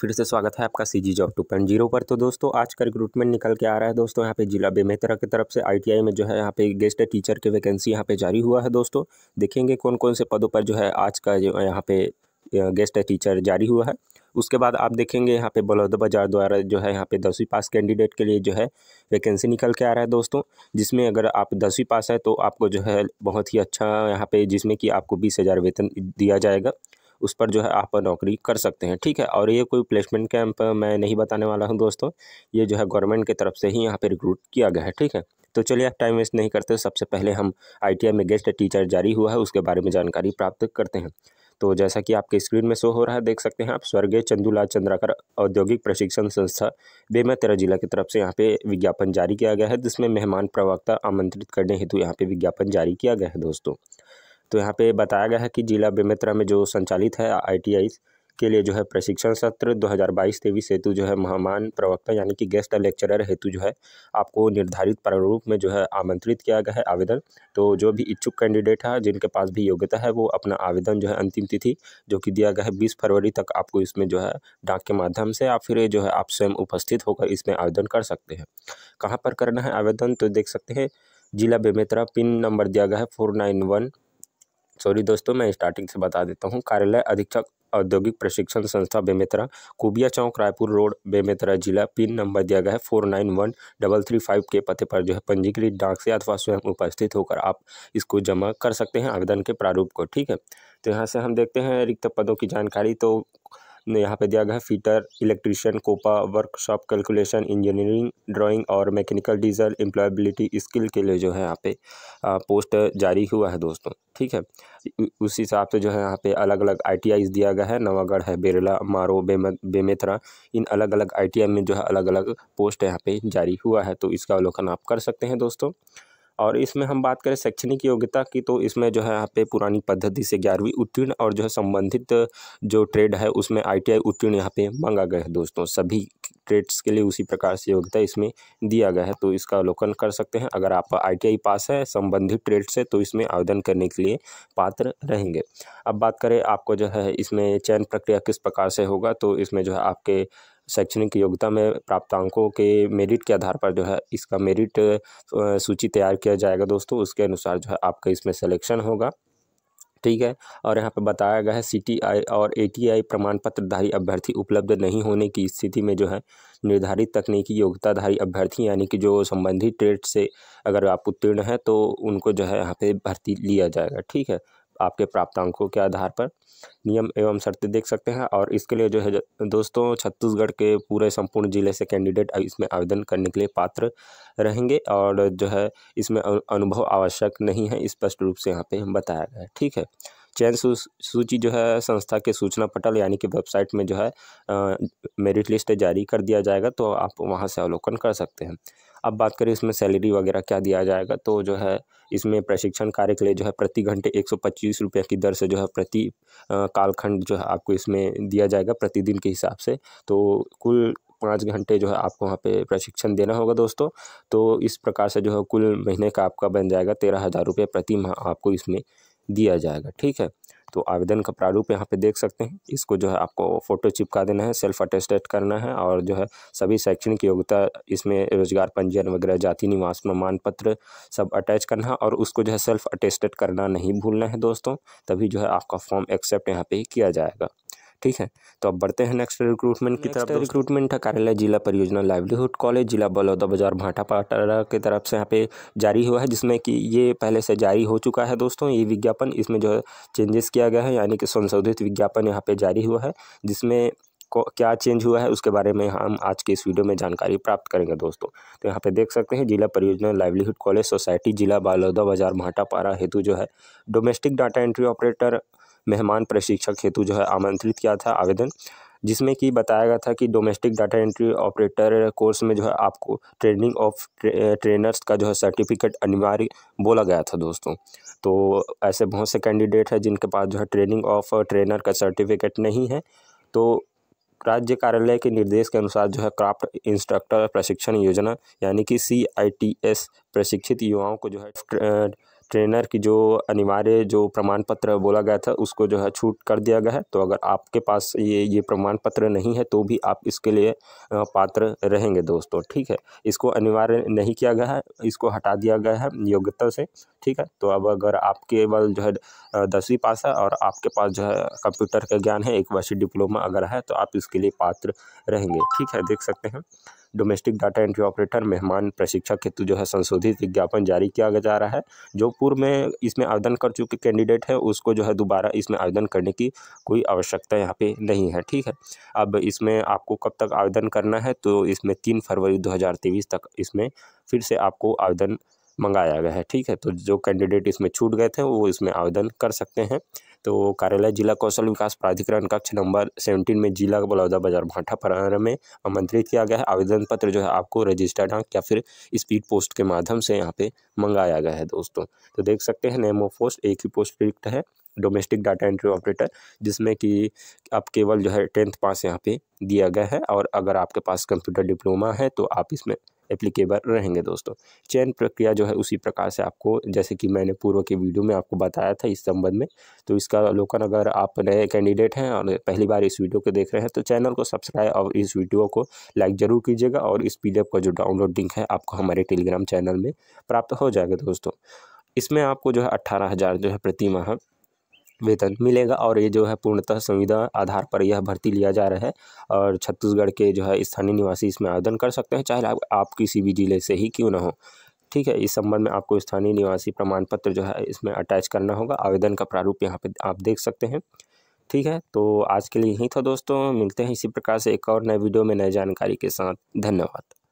फिर से स्वागत है आपका C G job two point zero पर तो दोस्तों आज का रिक्रूटमेंट निकल के आ रहा है दोस्तों यहाँ पे जिला बेमेतरा की तरफ से आईटीआई में जो है यहाँ पे गेस्ट टीचर के वैकेंसी यहाँ पे जारी हुआ है दोस्तों देखेंगे कौन कौन से पदों पर जो है आज का जो यहाँ पे गेस्ट टीचर जारी हुआ है उसके बाद आप देखेंगे यहाँ पे बलौद बाजार द्वारा जो है यहाँ पे दसवीं पास कैंडिडेट के लिए जो है वैकेंसी निकल के आ रहा है दोस्तों जिसमें अगर आप दसवीं पास है तो आपको जो है बहुत ही अच्छा यहाँ पे जिसमें कि आपको बीस हज़ार वेतन दिया जाएगा उस पर जो है आप नौकरी कर सकते हैं ठीक है और ये कोई प्लेसमेंट कैंप मैं नहीं बताने वाला हूँ दोस्तों ये जो है गवर्नमेंट की तरफ से ही यहाँ पर रिक्रूट किया गया है ठीक है तो चलिए आप टाइम वेस्ट नहीं करते सबसे पहले हम आई में गेस्ट टीचर जारी हुआ है उसके बारे में जानकारी प्राप्त करते हैं तो जैसा कि आपके स्क्रीन में शो हो रहा है देख सकते हैं आप स्वर्गीय चंदूलाल चंद्राकर औद्योगिक प्रशिक्षण संस्था बेमेतरा जिला की तरफ से यहाँ पे विज्ञापन जारी किया गया है जिसमें मेहमान प्रवक्ता आमंत्रित करने हेतु यहाँ पे विज्ञापन जारी किया गया है दोस्तों तो यहाँ पे बताया गया है कि जिला बेमेतरा में जो संचालित है आई के लिए जो है प्रशिक्षण सत्र 2022 तेईस हेतु जो है महामान प्रवक्ता यानी कि गेस्ट लेक्चरर हेतु जो है आपको निर्धारित प्रारूप में जो है आमंत्रित किया गया है आवेदन तो जो भी इच्छुक कैंडिडेट है जिनके पास भी योग्यता है वो अपना आवेदन जो है अंतिम तिथि जो कि दिया गया है बीस फरवरी तक आपको इसमें जो है डाक के माध्यम से या फिर जो है आप स्वयं उपस्थित होकर इसमें आवेदन कर सकते हैं कहाँ पर करना है आवेदन तो देख सकते हैं जिला बेमेतरा पिन नंबर दिया गया है फोर नाइन वन सॉरी दोस्तों मैं स्टार्टिंग से बता देता हूँ कार्यालय अधीक्षक औद्योगिक प्रशिक्षण संस्था बेमेतरा कुबिया चौक रायपुर रोड बेमेतरा जिला पिन नंबर दिया गया है four nine one double three five के पते पर जो है पंजीकृत डाक से अथवा स्वयं उपस्थित होकर आप इसको जमा कर सकते हैं आवेदन के प्रारूप को ठीक है तो यहाँ से हम देखते हैं रिक्त पदों की जानकारी तो यहाँ पे दिया गया है fitter electrician COPA workshop calculation engineering drawing और मैकेनिकल डीजल एम्प्लॉयबिलिटी स्किल के लिए जो है यहाँ पे पोस्ट जारी हुआ है दोस्तों ठीक है उस हिसाब से जो है यहाँ पे अलग अलग आई दिया गया है नवागढ़ है बेरला मारो बेमेथरा इन अलग अलग आई में जो है अलग अलग पोस्ट यहाँ पर जारी हुआ है तो इसका अवलोकन आप कर सकते हैं दोस्तों और इसमें हम बात करें शैक्षणिक योग्यता की तो इसमें जो है यहाँ पे पुरानी पद्धति से ग्यारहवीं उत्तीर्ण और जो है संबंधित जो ट्रेड है उसमें आईटीआई उत्तीर्ण यहाँ पे मांगा गया है दोस्तों सभी ट्रेड्स के लिए उसी प्रकार से योग्यता इसमें दिया गया है तो इसका अवलोकन कर सकते हैं अगर आप आई पास है संबंधित ट्रेड से तो इसमें आवेदन करने के लिए पात्र रहेंगे अब बात करें आपको जो है इसमें चयन प्रक्रिया किस प्रकार से होगा तो इसमें जो है आपके शैक्षणिक योग्यता में प्राप्तांकों के मेरिट के आधार पर जो है इसका मेरिट सूची तैयार किया जाएगा दोस्तों उसके अनुसार जो है आपका इसमें सिलेक्शन होगा ठीक है और यहाँ पर बताया गया है सीटीआई और एटीआई प्रमाण पत्रधारी अभ्यर्थी उपलब्ध नहीं होने की स्थिति में जो है निर्धारित तकनीकी योग्यताधारी अभ्यर्थी यानी कि जो संबंधित ट्रेड से अगर आप उत्तीर्ण हैं तो उनको जो है यहाँ पे भर्ती लिया जाएगा ठीक है आपके प्राप्तांकों के आधार पर नियम एवं शर्तें देख सकते हैं और इसके लिए जो है दोस्तों छत्तीसगढ़ के पूरे संपूर्ण ज़िले से कैंडिडेट इसमें आवेदन करने के लिए पात्र रहेंगे और जो है इसमें अनुभव आवश्यक नहीं है स्पष्ट रूप से यहाँ पे बताया गया है ठीक है चयन सूची जो है संस्था के सूचना पटल यानी कि वेबसाइट में जो है मेरिट लिस्ट जारी कर दिया जाएगा तो आप वहाँ से अवलोकन कर सकते हैं अब बात करें इसमें सैलरी वगैरह क्या दिया जाएगा तो जो है इसमें प्रशिक्षण कार्य के लिए जो है प्रति घंटे एक सौ पच्चीस रुपये की दर से जो है प्रति कालखंड जो है आपको इसमें दिया जाएगा प्रतिदिन के हिसाब से तो कुल पाँच घंटे जो है आपको वहाँ पे प्रशिक्षण देना होगा दोस्तों तो इस प्रकार से जो है कुल महीने का आपका बन जाएगा तेरह हज़ार रुपये प्रति माह आपको इसमें दिया जाएगा ठीक है तो आवेदन का प्रारूप यहाँ पे देख सकते हैं इसको जो है आपको फ़ोटो चिपका देना है सेल्फ अटेस्टेड करना है और जो है सभी शैक्षणिक योग्यता इसमें रोजगार पंजीयन वगैरह जाति निवास प्रमाण पत्र सब अटैच करना है और उसको जो है सेल्फ अटेस्टेड करना नहीं भूलना है दोस्तों तभी जो है आपका फॉर्म एक्सेप्ट यहाँ पर किया जाएगा ठीक है तो अब बढ़ते हैं नेक्स्ट रिक्रूटमेंट की तरफ रिक्रूटमेंट है कार्यालय जिला परियोजना लाइवलीहुड कॉलेज जिला बलौदा बाजार भाटा पाटारा की तरफ से यहाँ पे जारी हुआ है जिसमें कि ये पहले से जारी हो चुका है दोस्तों ये विज्ञापन इसमें जो है चेंजेस किया गया है यानी कि संशोधित विज्ञापन यहाँ पर जारी हुआ है जिसमें क्या चेंज हुआ है उसके बारे में हम आज के इस वीडियो में जानकारी प्राप्त करेंगे दोस्तों तो यहाँ पे देख सकते हैं जिला परियोजना लाइवलीहुड कॉलेज सोसाइटी जिला बालौदा बाजार महाटापारा हेतु जो है डोमेस्टिक डाटा एंट्री ऑपरेटर मेहमान प्रशिक्षक हेतु जो है आमंत्रित किया था आवेदन जिसमें कि बताया गया था कि domestic data entry operator course में जो है आपको ट्रेनिंग ऑफ ट्रे, ट्रेनर्स का जो है सर्टिफिकेट अनिवार्य बोला गया था दोस्तों तो ऐसे बहुत से कैंडिडेट हैं जिनके पास जो है ट्रेनिंग ऑफ ट्रेनर का सर्टिफिकेट नहीं है तो राज्य कार्यालय के निर्देश के अनुसार जो है क्राफ्ट इंस्ट्रक्टर प्रशिक्षण योजना यानी कि सी प्रशिक्षित युवाओं को जो है ट्रेनर की जो अनिवार्य जो प्रमाण पत्र बोला गया था उसको जो है छूट कर दिया गया है तो अगर आपके पास ये ये प्रमाण पत्र नहीं है तो भी आप इसके लिए पात्र रहेंगे दोस्तों ठीक है इसको अनिवार्य नहीं किया गया है इसको हटा दिया गया है योग्यता से ठीक है तो अब अगर आप केवल जो है दसवीं पास है और आपके पास जो है कंप्यूटर का ज्ञान है एक वर्षीय डिप्लोमा अगर है तो आप इसके लिए पात्र रहेंगे ठीक है देख सकते हैं डोमेस्टिक डाटा एंट्री ऑपरेटर मेहमान प्रशिक्षक हेतु जो है संशोधित विज्ञापन जारी किया जा रहा है जो पूर्व में इसमें आवेदन कर चुके कैंडिडेट हैं उसको जो है दोबारा इसमें आवेदन करने की कोई आवश्यकता यहाँ पे नहीं है ठीक है अब इसमें आपको कब तक आवेदन करना है तो इसमें तीन फरवरी दो तक इसमें फिर से आपको आवेदन मंगाया गया है ठीक है तो जो कैंडिडेट इसमें छूट गए थे वो इसमें आवेदन कर सकते हैं तो कार्यालय जिला कौशल विकास प्राधिकरण कक्ष नंबर सेवनटीन में जिला बलौदा बाजार भाटा पर में आमंत्रित किया गया है आवेदन पत्र जो है आपको रजिस्टर्ड हाँ या फिर स्पीड पोस्ट के माध्यम से यहाँ पे मंगाया गया है दोस्तों तो देख सकते हैं नेमो पोस्ट एक ही पोस्ट रिक्ट है डोमेस्टिक डाटा एंट्री ऑपरेटर जिसमें कि आप केवल जो है टेंथ पास यहाँ पे दिया गया है और अगर आपके पास कंप्यूटर डिप्लोमा है तो आप इसमें एप्लीकेबल रहेंगे दोस्तों चयन प्रक्रिया जो है उसी प्रकार से आपको जैसे कि मैंने पूर्व के वीडियो में आपको बताया था इस संबंध में तो इसका अवलोकन अगर आप नए कैंडिडेट हैं और पहली बार इस वीडियो को देख रहे हैं तो चैनल को सब्सक्राइब और इस वीडियो को लाइक ज़रूर कीजिएगा और इस पी का जो डाउनलोड लिंक है आपको हमारे टेलीग्राम चैनल में प्राप्त हो जाएगा दोस्तों इसमें आपको जो है अट्ठारह हज़ार जो है प्रति माह वेतन मिलेगा और ये जो है पूर्णतः संविदा आधार पर यह भर्ती लिया जा रहा है और छत्तीसगढ़ के जो है स्थानीय निवासी इसमें आवेदन कर सकते हैं चाहे आप, आप किसी भी ज़िले से ही क्यों ना हो ठीक है इस संबंध में आपको स्थानीय निवासी प्रमाण पत्र जो है इसमें अटैच करना होगा आवेदन का प्रारूप यहाँ पर आप देख सकते हैं ठीक है तो आज के लिए यही था दोस्तों मिलते हैं इसी प्रकार से एक और नए वीडियो में नए जानकारी के साथ धन्यवाद